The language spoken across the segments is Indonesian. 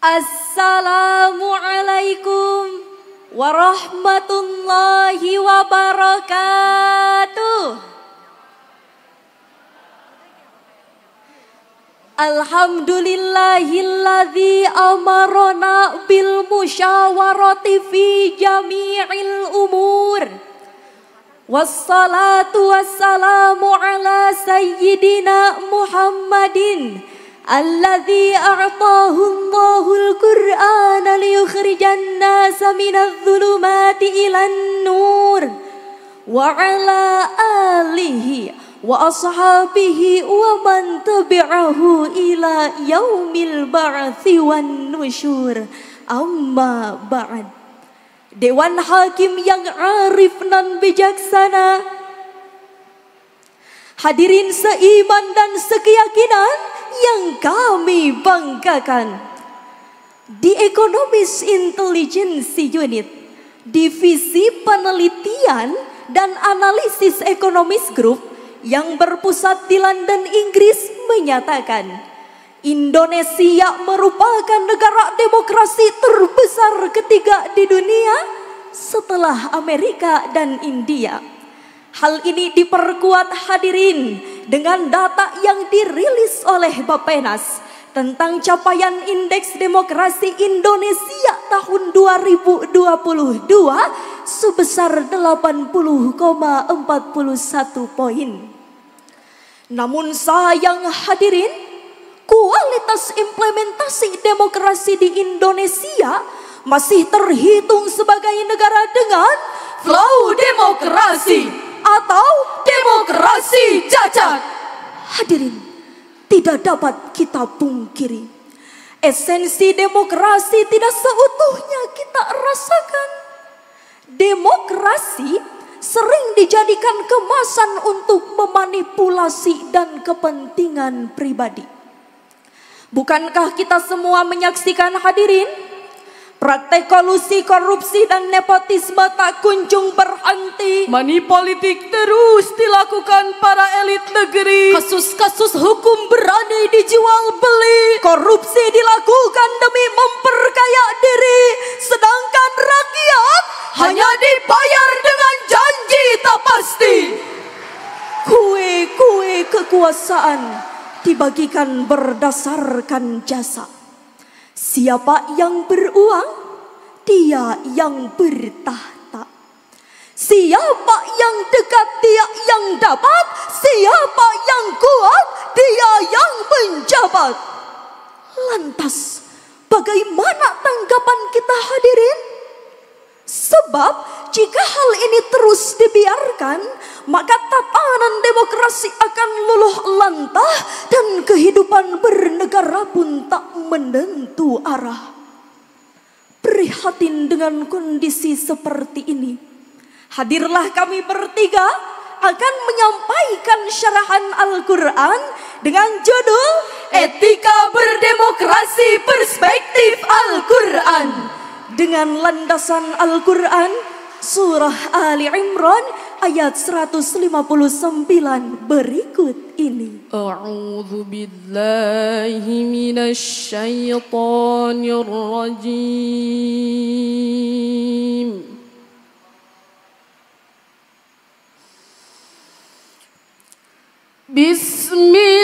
Assalamualaikum warahmatullahi wabarakatuh. Alhamdulillahilladzi amarona bil musyawarati fi jami'il umur. Wassalatu wassalamu ala sayyidina Muhammadin alladzi a'tahum الناس من الظلمات إلى النور وعلى wa وأصحابه ومن تبعه إلى يوم البعث والنشور amma بعد Dewan Hakim yang arif dan bijaksana Hadirin seiman dan sekeyakinan yang kami banggakan di Economics Intelligence Unit, Divisi Penelitian dan Analisis Ekonomis Group yang berpusat di London, Inggris menyatakan Indonesia merupakan negara demokrasi terbesar ketiga di dunia setelah Amerika dan India. Hal ini diperkuat hadirin dengan data yang dirilis oleh Bapenas tentang capaian indeks demokrasi Indonesia tahun 2022 sebesar 80,41 poin. Namun sayang hadirin, kualitas implementasi demokrasi di Indonesia masih terhitung sebagai negara dengan flow demokrasi atau demokrasi cacat. Hadirin, tidak dapat kita pungkiri. Esensi demokrasi tidak seutuhnya kita rasakan. Demokrasi sering dijadikan kemasan untuk memanipulasi dan kepentingan pribadi. Bukankah kita semua menyaksikan hadirin? Praktek kolusi, korupsi, dan nepotisme tak kunjung berhenti. Mani politik terus dilakukan para elit negeri. Kasus-kasus hukum berani dijual beli. Korupsi dilakukan demi memperkaya diri. Sedangkan rakyat hanya dibayar dengan janji tak pasti. Kue-kue kekuasaan dibagikan berdasarkan jasa Siapa yang beruang, dia yang bertahta. Siapa yang dekat, dia yang dapat. Siapa yang kuat, dia yang menjabat. Lantas, bagaimana tanggapan kita hadirin? Sebab jika hal ini terus dibiarkan, maka tatanan demokrasi akan luluh lantah dan kehidupan bernegara pun tak menentu arah. Prihatin dengan kondisi seperti ini. Hadirlah kami bertiga akan menyampaikan syarahan Al-Quran dengan judul Etika Berdemokrasi Perspektif Al-Quran. Dengan landasan Al-Quran, surah Ali Imran ayat 159 berikut ini. A'udzu billahi minasy syaithanir rajim. Bismillahirrahmanirrahim.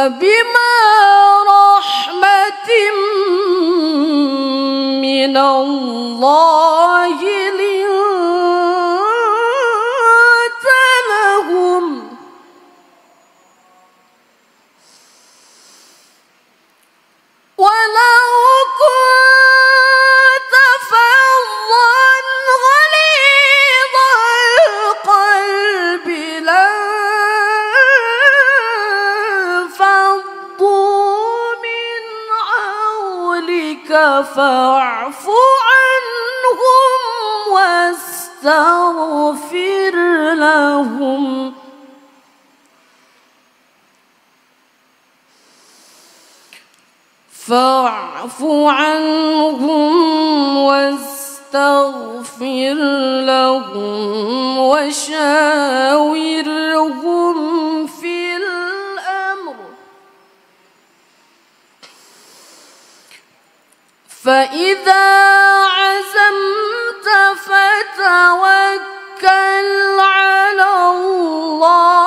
Babi عنهم واستغفر لهم وشاورهم في الأمر فإذا عزمت فتوكل على الله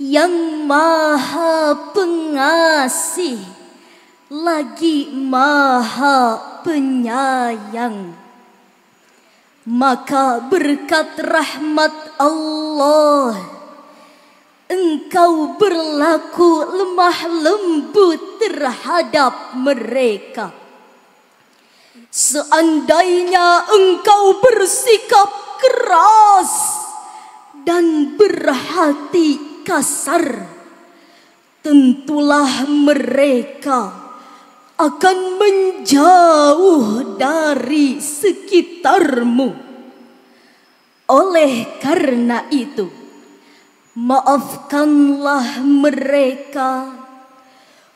yang maha pengasih lagi maha penyayang maka berkat rahmat Allah engkau berlaku lemah lembut terhadap mereka seandainya engkau bersikap keras dan berhati kasar, tentulah mereka akan menjauh dari sekitarmu. Oleh karena itu, maafkanlah mereka,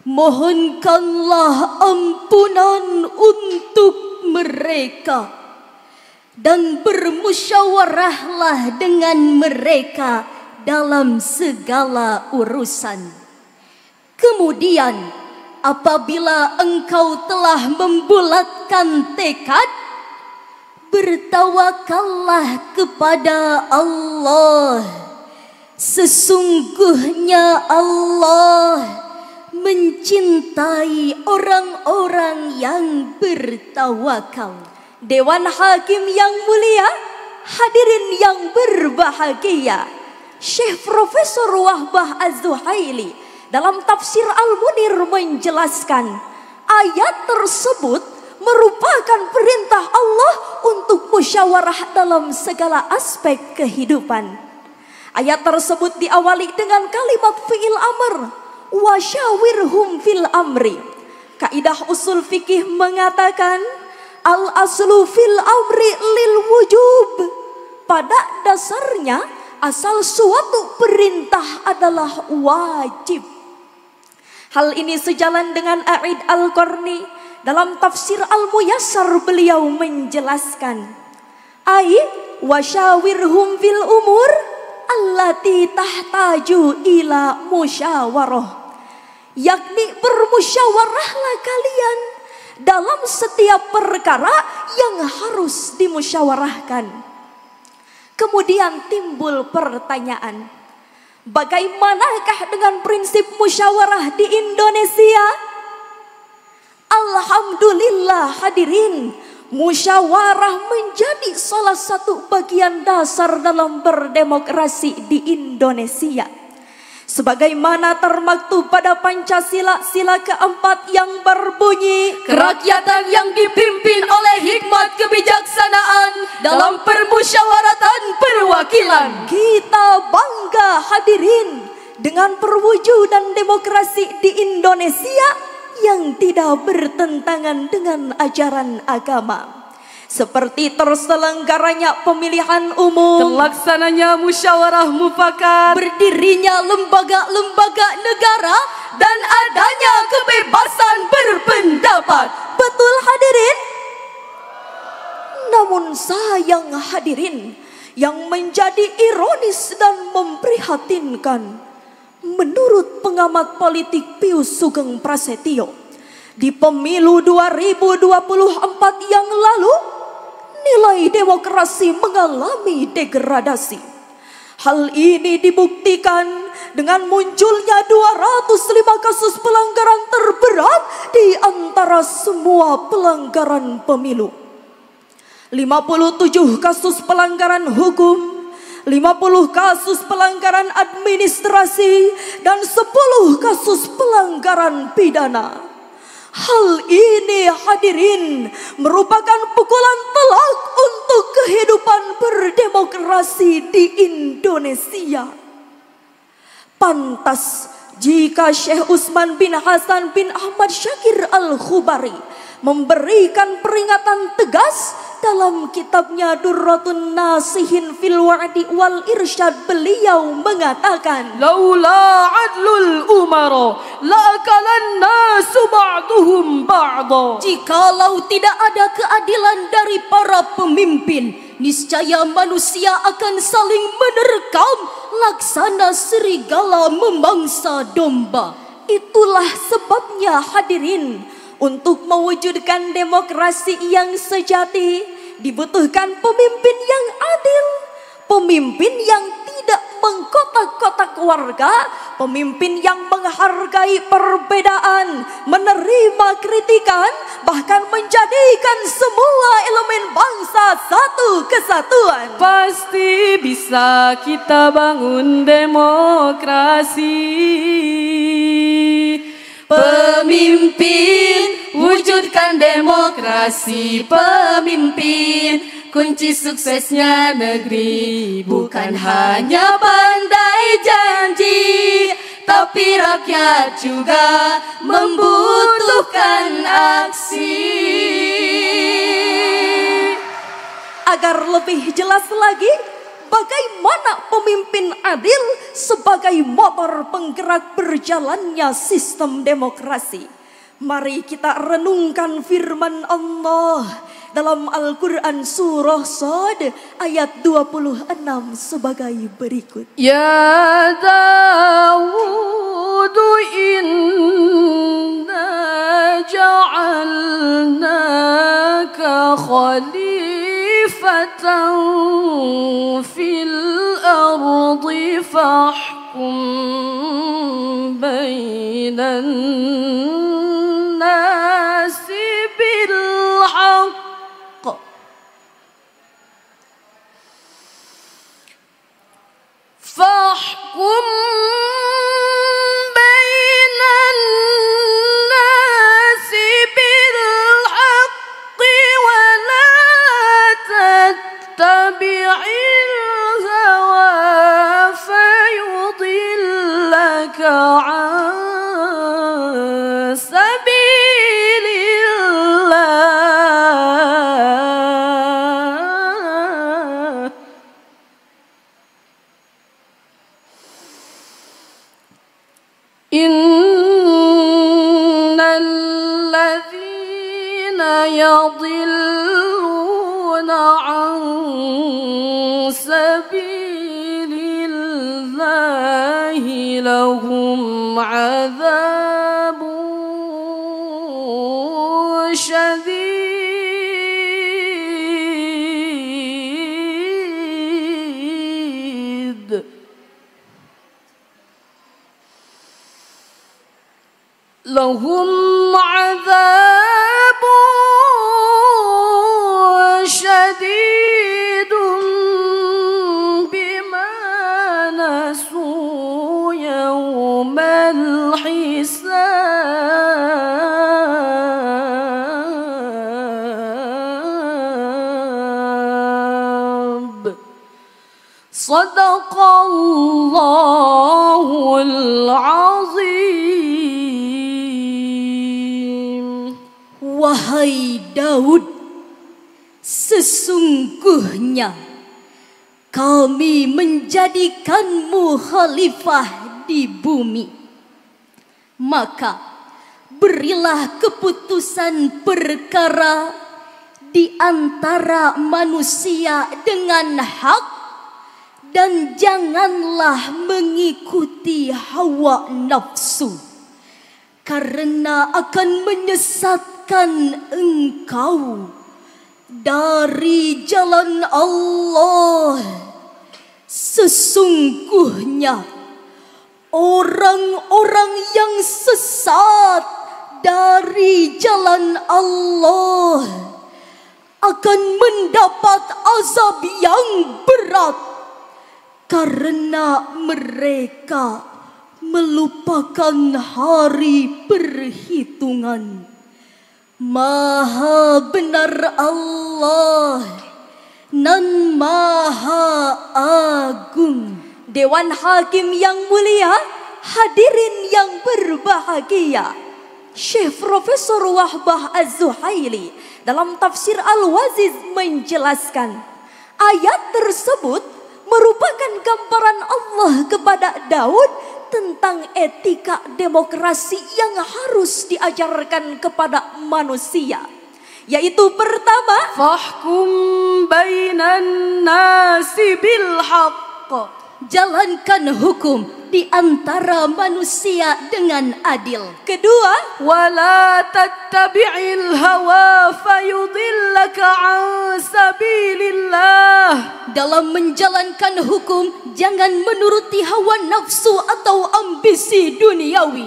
mohonkanlah ampunan untuk mereka dan bermusyawarahlah dengan mereka dalam segala urusan. Kemudian, apabila engkau telah membulatkan tekad, bertawakallah kepada Allah. Sesungguhnya Allah mencintai orang-orang yang bertawakal. Dewan Hakim yang mulia, hadirin yang berbahagia. Syekh Profesor Wahbah Az-Zuhaili dalam tafsir Al-Munir menjelaskan ayat tersebut merupakan perintah Allah untuk musyawarah dalam segala aspek kehidupan. Ayat tersebut diawali dengan kalimat fi'il amr wasyawirhum fil amri. Kaidah usul fikih mengatakan al aslu fil amri lil wujub. Pada dasarnya asal suatu perintah adalah wajib. Hal ini sejalan dengan A'id Al-Qarni dalam tafsir Al-Muyassar beliau menjelaskan. Ai wasyawirhum fil umur allati tahtaju ila musyawarah. Yakni bermusyawarahlah kalian dalam setiap perkara yang harus dimusyawarahkan. Kemudian timbul pertanyaan, bagaimanakah dengan prinsip musyawarah di Indonesia? Alhamdulillah hadirin, musyawarah menjadi salah satu bagian dasar dalam berdemokrasi di Indonesia. Sebagaimana termaktub pada Pancasila sila keempat yang berbunyi Kerakyatan yang dipimpin oleh hadirin dengan perwujudan demokrasi di Indonesia yang tidak bertentangan dengan ajaran agama. Seperti terselenggaranya pemilihan umum, terlaksananya musyawarah mufakat, berdirinya lembaga-lembaga negara, dan adanya kebebasan berpendapat. Betul hadirin? Namun sayang hadirin, yang menjadi ironis dan memprihatinkan. Menurut pengamat politik Pius Sugeng Prasetyo, di pemilu 2024 yang lalu, nilai demokrasi mengalami degradasi. Hal ini dibuktikan dengan munculnya 205 kasus pelanggaran terberat di antara semua pelanggaran pemilu. 57 kasus pelanggaran hukum 50 kasus pelanggaran administrasi dan 10 kasus pelanggaran pidana. Hal ini hadirin merupakan pukulan telak untuk kehidupan berdemokrasi di Indonesia. Pantas jika Syekh Usman bin Hasan bin Ahmad Syakir Al-Khubari memberikan peringatan tegas dalam kitabnya Durratun Nasihin fil Wa'di wal Irsyad beliau mengatakan laula adlul umara la'akalan nasu ba'duhum ba'da jikalau tidak ada keadilan dari para pemimpin niscaya manusia akan saling menerkam laksana serigala memangsa domba. Itulah sebabnya hadirin untuk mewujudkan demokrasi yang sejati dibutuhkan pemimpin yang adil, pemimpin yang tidak mengkotak-kotak warga, pemimpin yang menghargai perbedaan, menerima kritikan, bahkan menjadikan semua pemimpin bangsa satu kesatuan. Pasti bisa kita bangun demokrasi. Pemimpin, wujudkan demokrasi. Pemimpin, kunci suksesnya negeri. Bukan hanya pandai janji, tapi rakyat juga membutuhkan aksi agar lebih jelas lagi bagaimana pemimpin adil sebagai motor penggerak berjalannya sistem demokrasi. Mari kita renungkan firman Allah dalam Al-Quran Surah Sod ayat 26 sebagai berikut. Ya Dawud inna ja'alnaka khalil خليفة في الأرض فاحكم بين الناس بالحق فاحكم Yub. Lahum Daud, Sesungguhnya kami menjadikanmu khalifah di bumi. Maka berilah keputusan perkara di antara manusia dengan hak dan janganlah mengikuti hawa nafsu karena akan menyesat akan engkau dari jalan Allah. Sesungguhnya orang-orang yang sesat dari jalan Allah akan mendapat azab yang berat karena mereka melupakan hari perhitungan. Maha benar Allah nan maha agung. Dewan Hakim yang mulia, hadirin yang berbahagia. Syekh Profesor Wahbah Az-Zuhaili dalam tafsir Al-Waziz menjelaskan ayat tersebut merupakan gambaran Allah kepada Daud tentang etika demokrasi yang harus diajarkan kepada manusia. Yaitu pertama, fahkum bainan nasi bil jalankan hukum di antara manusia dengan adil. Kedua, wala tattabi'il hawa fayudillaka an sabilillah. Dalam menjalankan hukum, jangan menuruti hawa nafsu atau ambisi duniawi.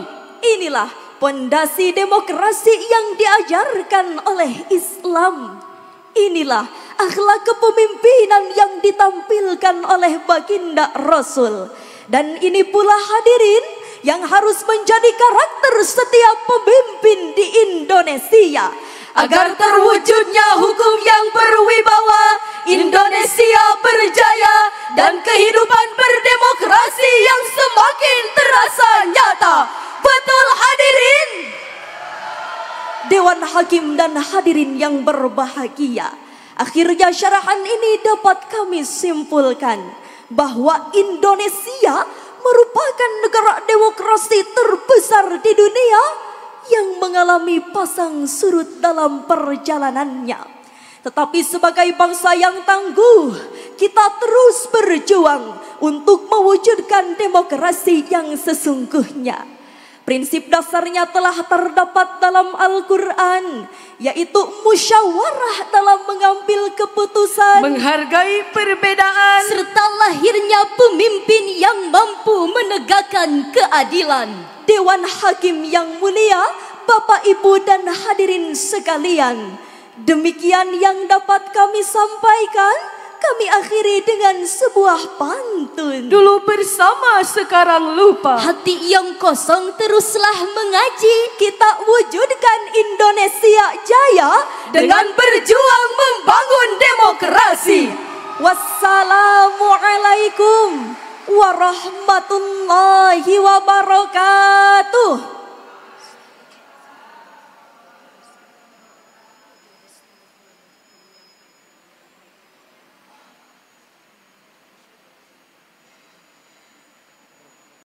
Inilah pondasi demokrasi yang diajarkan oleh Islam. Inilah akhlak kepemimpinan yang ditampilkan oleh baginda Rasul. Dan ini pula hadirin yang harus menjadi karakter setiap pemimpin di Indonesia. Agar terwujudnya hukum yang berwibawa, Indonesia berjaya dan kehidupan berdemokrasi Dewan Hakim dan hadirin yang berbahagia. Akhirnya syarahan ini dapat kami simpulkan bahwa Indonesia merupakan negara demokrasi terbesar di dunia yang mengalami pasang surut dalam perjalanannya. Tetapi sebagai bangsa yang tangguh, kita terus berjuang untuk mewujudkan demokrasi yang sesungguhnya. Prinsip dasarnya telah terdapat dalam Al-Quran, yaitu musyawarah dalam mengambil keputusan, menghargai perbedaan, serta lahirnya pemimpin yang mampu menegakkan keadilan. Dewan Hakim yang mulia, Bapak Ibu dan hadirin sekalian, demikian yang dapat kami sampaikan. Kami akan dengan sebuah pantun. Dulu bersama, sekarang lupa. Hati yang kosong teruslah mengaji. Kita wujudkan Indonesia jaya dengan berjuang membangun demokrasi. Wassalamualaikum warahmatullahi wabarakatuh.